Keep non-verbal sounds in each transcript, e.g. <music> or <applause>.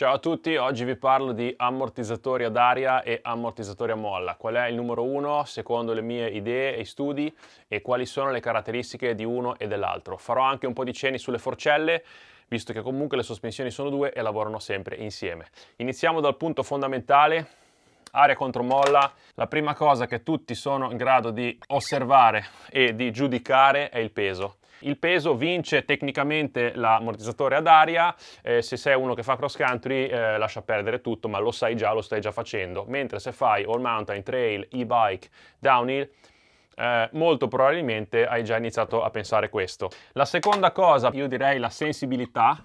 Ciao a tutti, oggi vi parlo di ammortizzatori ad aria e ammortizzatori a molla. Qual è il numero uno secondo le mie idee e studi e quali sono le caratteristiche di uno e dell'altro. Farò anche un po' di cenni sulle forcelle, visto che comunque le sospensioni sono due e lavorano sempre insieme. Iniziamo dal punto fondamentale, aria contro molla. La prima cosa che tutti sono in grado di osservare e di giudicare è il peso il peso vince tecnicamente l'ammortizzatore ad aria, eh, se sei uno che fa cross country eh, lascia perdere tutto, ma lo sai già, lo stai già facendo, mentre se fai all mountain, trail, e-bike, downhill, eh, molto probabilmente hai già iniziato a pensare questo. La seconda cosa, io direi la sensibilità.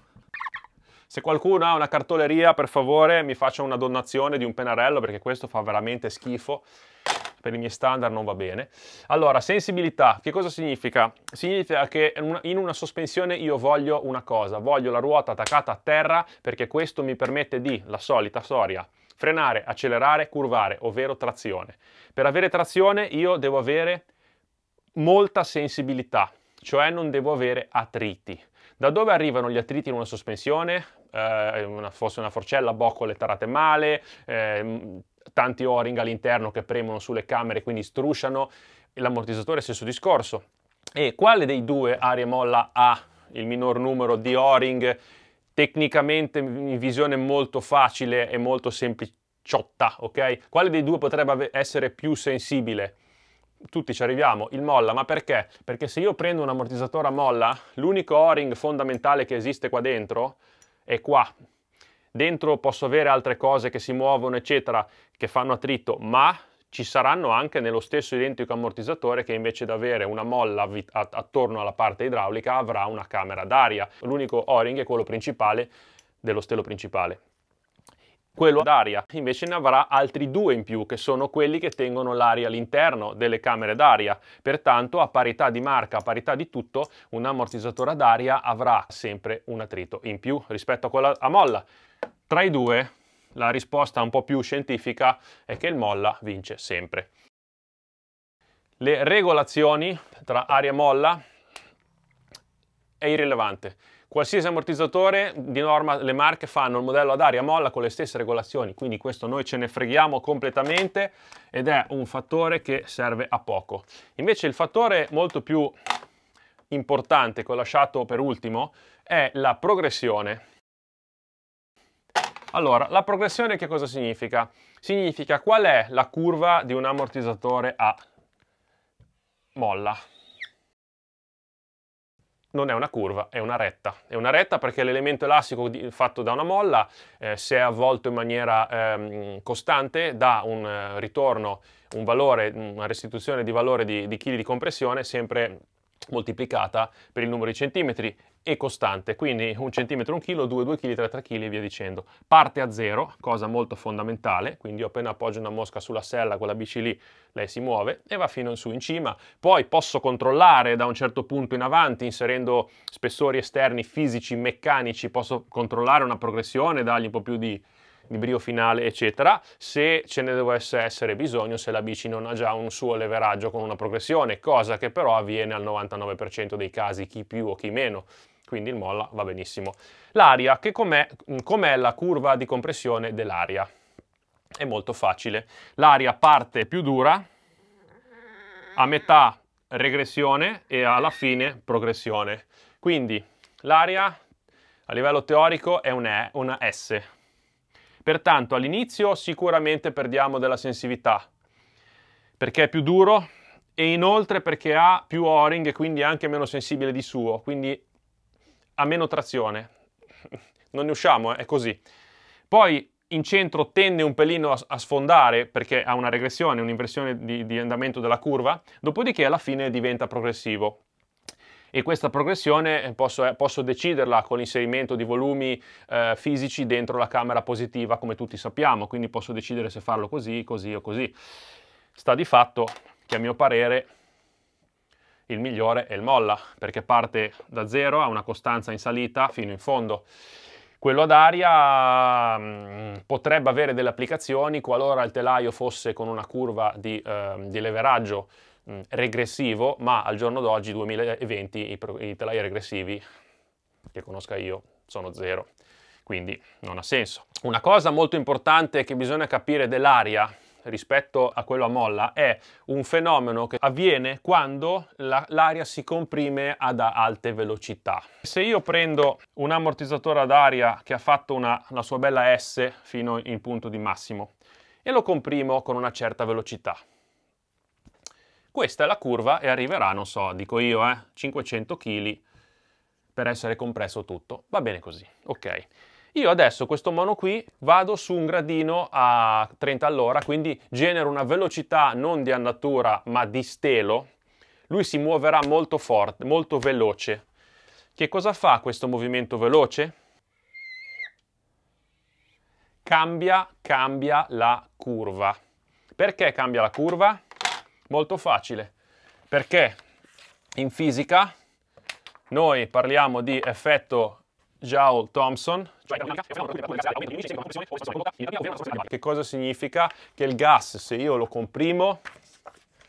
Se qualcuno ha una cartoleria, per favore mi faccia una donazione di un pennarello perché questo fa veramente schifo per i miei standard non va bene. Allora, sensibilità, che cosa significa? Significa che in una sospensione io voglio una cosa, voglio la ruota attaccata a terra perché questo mi permette di, la solita storia, frenare, accelerare, curvare, ovvero trazione. Per avere trazione io devo avere molta sensibilità, cioè non devo avere attriti. Da dove arrivano gli attriti in una sospensione? Eh, una, forse una forcella, boccole tarate male, eh, tanti o-ring all'interno che premono sulle camere, quindi strusciano l'ammortizzatore, stesso discorso. E quale dei due aria molla ha il minor numero di o-ring tecnicamente in visione molto facile e molto sempliciotta, ok? Quale dei due potrebbe essere più sensibile? tutti ci arriviamo, il molla, ma perché? Perché se io prendo un ammortizzatore a molla, l'unico o-ring fondamentale che esiste qua dentro è qua, dentro posso avere altre cose che si muovono, eccetera, che fanno attrito, ma ci saranno anche nello stesso identico ammortizzatore che invece di avere una molla attorno alla parte idraulica avrà una camera d'aria. L'unico O-ring è quello principale dello stelo principale. Quello d'aria invece ne avrà altri due in più che sono quelli che tengono l'aria all'interno delle camere d'aria. Pertanto a parità di marca, a parità di tutto, un ammortizzatore d'aria avrà sempre un attrito in più rispetto a quella a molla. Tra i due la risposta un po' più scientifica è che il molla vince sempre. Le regolazioni tra aria e molla è irrilevante. Qualsiasi ammortizzatore, di norma le marche fanno il modello ad aria molla con le stesse regolazioni, quindi questo noi ce ne freghiamo completamente ed è un fattore che serve a poco. Invece il fattore molto più importante che ho lasciato per ultimo è la progressione allora, la progressione che cosa significa? Significa qual è la curva di un ammortizzatore A? Molla. Non è una curva, è una retta. È una retta perché l'elemento elastico fatto da una molla, eh, se è avvolto in maniera eh, costante, dà un eh, ritorno, un valore, una restituzione di valore di, di chili di compressione sempre moltiplicata per il numero di centimetri e costante, quindi un centimetro, un chilo, due, due chili, tre, tre chili e via dicendo. Parte a zero, cosa molto fondamentale, quindi io appena appoggio una mosca sulla sella con la bici lì, lei si muove e va fino in su in cima. Poi posso controllare da un certo punto in avanti, inserendo spessori esterni fisici, meccanici, posso controllare una progressione, dargli un po' più di di brio finale, eccetera, se ce ne dovesse essere bisogno, se la bici non ha già un suo leveraggio con una progressione, cosa che però avviene al 99% dei casi, chi più o chi meno quindi il molla va benissimo. L'aria, che com'è, com'è la curva di compressione dell'aria? È molto facile. L'aria parte più dura, a metà regressione e alla fine progressione. Quindi l'aria a livello teorico è una, e, una S, Pertanto all'inizio sicuramente perdiamo della sensibilità, perché è più duro e inoltre perché ha più O-ring e quindi anche meno sensibile di suo, quindi ha meno trazione. Non ne usciamo, eh, è così. Poi in centro tende un pelino a, a sfondare perché ha una regressione, un'inversione di, di andamento della curva, dopodiché alla fine diventa progressivo e questa progressione eh, posso, eh, posso deciderla con l'inserimento di volumi eh, fisici dentro la camera positiva come tutti sappiamo, quindi posso decidere se farlo così, così o così. Sta di fatto che a mio parere il migliore è il molla, perché parte da zero, ha una costanza in salita fino in fondo. Quello ad aria mh, mm, potrebbe avere delle applicazioni qualora il telaio fosse con una curva di, eh, di leveraggio mh, mm. regressivo, ma al giorno d'oggi, 2020, i, i telai regressivi che conosca io sono zero, quindi non ha senso. Una cosa molto importante che bisogna capire dell'aria rispetto a quello a molla è un fenomeno che avviene quando l'aria si comprime ad alte velocità. Se io prendo un ammortizzatore ad aria che ha fatto una, la sua bella S fino in punto di massimo e lo comprimo con una certa velocità, questa è la curva e arriverà, non so, dico io, eh, 500 kg per essere compresso tutto. Va bene così, ok. Io adesso questo mono qui vado su un gradino a 30 all'ora, quindi genero una velocità non di andatura ma di stelo. Lui si muoverà molto forte, molto veloce. Che cosa fa questo movimento veloce? Cambia, cambia la curva. Perché cambia la curva? Molto facile, perché in fisica noi parliamo di effetto Joule-Thomson. Che cosa significa? Che il gas, se io lo comprimo,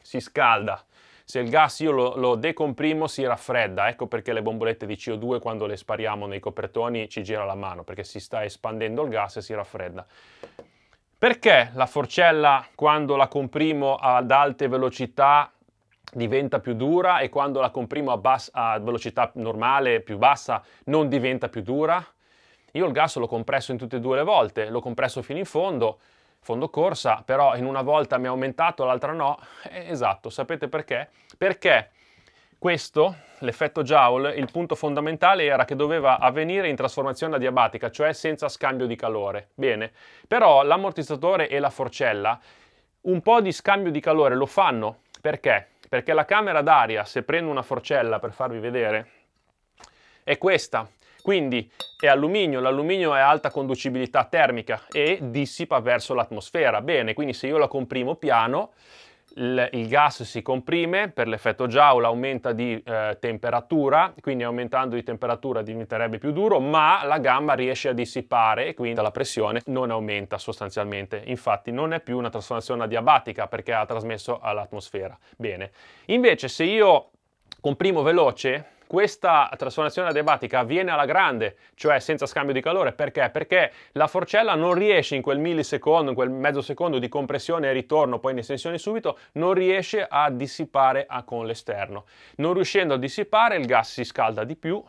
si scalda. Se il gas io lo, lo, decomprimo si raffredda, ecco perché le bombolette di CO2 quando le spariamo nei copertoni ci gira la mano, perché si sta espandendo il gas e si raffredda. Perché la forcella quando la comprimo ad alte velocità diventa più dura e quando la comprimo a, bassa, a velocità normale, più bassa, non diventa più dura? Io il gas l'ho compresso in tutte e due le volte, l'ho compresso fino in fondo, fondo corsa, però in una volta mi ha aumentato, l'altra no. Eh, esatto, sapete perché? Perché questo, l'effetto Joule, il punto fondamentale era che doveva avvenire in trasformazione adiabatica, cioè senza scambio di calore. Bene, però l'ammortizzatore e la forcella un po' di scambio di calore lo fanno. Perché? Perché la camera d'aria, se prendo una forcella per farvi vedere, è questa. Quindi è alluminio, l'alluminio è alta conducibilità termica e dissipa verso l'atmosfera. Bene, quindi se io la comprimo piano, il, gas si comprime, per l'effetto Joule aumenta di eh, temperatura, quindi aumentando di temperatura diventerebbe più duro, ma la gamma riesce a dissipare e quindi la pressione non aumenta sostanzialmente. Infatti non è più una trasformazione adiabatica perché ha trasmesso all'atmosfera. Bene, invece se io comprimo veloce questa trasformazione adiabatica avviene alla grande, cioè senza scambio di calore. Perché? Perché la forcella non riesce in quel millisecondo, in quel mezzo secondo di compressione e ritorno, poi in estensione subito, non riesce a dissipare a con l'esterno. Non riuscendo a dissipare, il gas si scalda di più,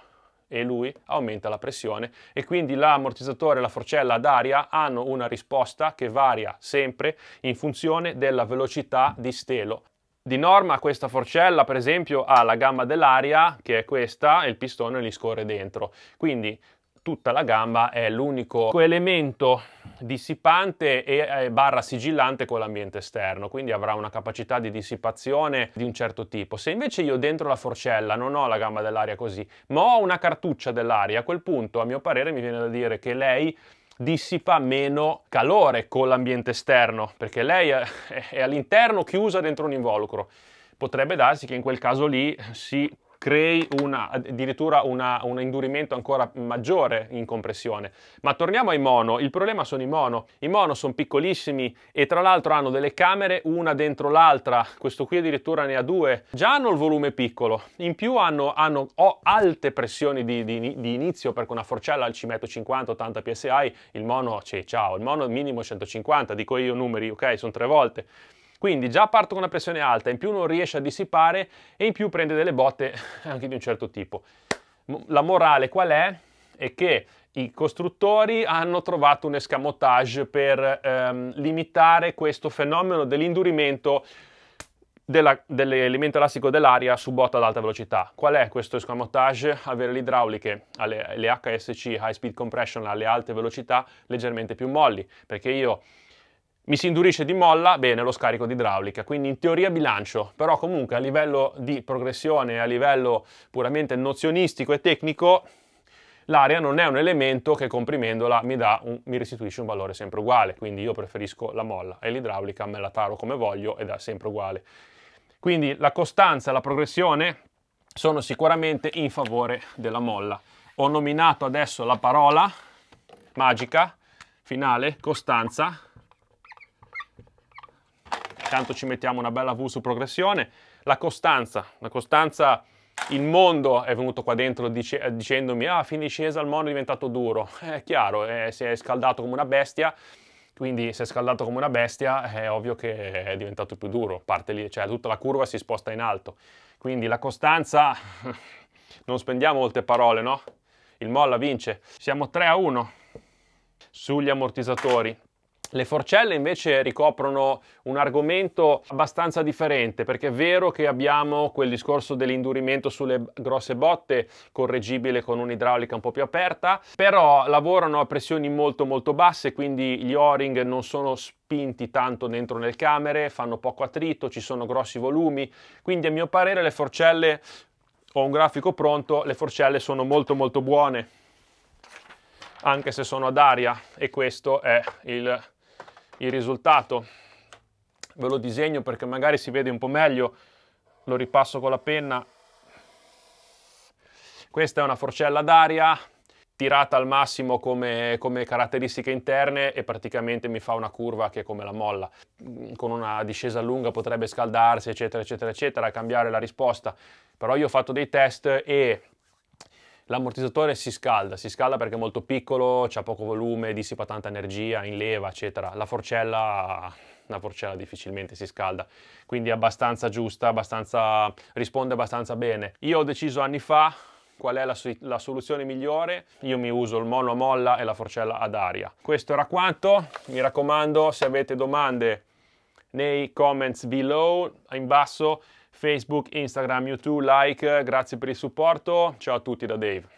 e lui aumenta la pressione e quindi l'ammortizzatore e la forcella d'aria hanno una risposta che varia sempre in funzione della velocità di stelo. Di norma questa forcella per esempio ha la gamma dell'aria che è questa e il pistone li scorre dentro. Quindi tutta la gamba è l'unico elemento dissipante e eh, barra sigillante con l'ambiente esterno, quindi avrà una capacità di dissipazione di un certo tipo. Se invece io dentro la forcella non ho la gamma dell'aria così, ma ho una cartuccia dell'aria, a quel punto a mio parere mi viene da dire che lei dissipa meno calore con l'ambiente esterno, perché lei è all'interno chiusa dentro un involucro. Potrebbe darsi che in quel caso lì si crei una, addirittura una, un indurimento ancora maggiore in compressione. Ma torniamo ai mono, il problema sono i mono, i mono sono piccolissimi e tra l'altro hanno delle camere una dentro l'altra, questo qui addirittura ne ha due, già hanno il volume piccolo, in più hanno, hanno alte pressioni di, di, di, inizio perché una forcella al ci metto 50-80 psi, il mono, cioè, ciao, il mono minimo 150, dico io numeri, ok, sono tre volte. Quindi già parto con una pressione alta, in più non riesce a dissipare e in più prende delle botte <laughs> anche di un certo tipo. La morale qual è? È che i costruttori hanno trovato un escamotage per ehm, limitare questo fenomeno dell'indurimento dell'elemento dell elastico dell'aria su botta ad alta velocità. Qual è questo escamotage? Avere le idrauliche, le, le HSC, High Speed Compression, alle alte velocità, leggermente più molli, perché io mi si indurisce di molla, bene, lo scarico di idraulica, quindi in teoria bilancio, però comunque a livello di progressione, a livello puramente nozionistico e tecnico, l'aria non è un elemento che comprimendola mi, un, mi, restituisce un valore sempre uguale, quindi io preferisco la molla e l'idraulica me la taro come voglio ed è sempre uguale. Quindi la costanza e la progressione sono sicuramente in favore della molla. Ho nominato adesso la parola magica, finale, costanza, Intanto ci mettiamo una bella V su progressione. La costanza, la costanza il mondo è venuto qua dentro dice, eh, dicendomi ah fine di scesa il mono è diventato duro eh, è chiaro eh, si è scaldato come una bestia quindi se è scaldato come una bestia è ovvio che è diventato più duro parte lì cioè tutta la curva si sposta in alto quindi la costanza <laughs> non spendiamo molte parole no il molla vince siamo 3 a 1 sugli ammortizzatori le forcelle invece ricoprono un argomento abbastanza differente perché è vero che abbiamo quel discorso dell'indurimento sulle grosse botte correggibile con un'idraulica un po' più aperta, però lavorano a pressioni molto molto basse quindi gli o-ring non sono spinti tanto dentro nel camere, fanno poco attrito, ci sono grossi volumi, quindi a mio parere le forcelle, ho un grafico pronto, le forcelle sono molto molto buone anche se sono ad aria e questo è il il risultato ve lo disegno perché magari si vede un po' meglio lo ripasso con la penna questa è una forcella d'aria tirata al massimo come, come, caratteristiche interne e praticamente mi fa una curva che è come la molla. Con una discesa lunga potrebbe scaldarsi, eccetera, eccetera, eccetera, cambiare la risposta. Però io ho fatto dei test e L'ammortizzatore si scalda, si scalda perché è molto piccolo, ha poco volume, dissipa tanta energia, in leva, eccetera. La forcella, la forcella difficilmente si scalda, quindi è abbastanza giusta, abbastanza, risponde abbastanza bene. Io ho deciso anni fa qual è la, la soluzione migliore. Io mi uso il mono a molla e la forcella ad aria. Questo era quanto, mi raccomando se avete domande nei comments below, in basso, Facebook, Instagram, YouTube, like, grazie per il supporto, ciao a tutti da Dave.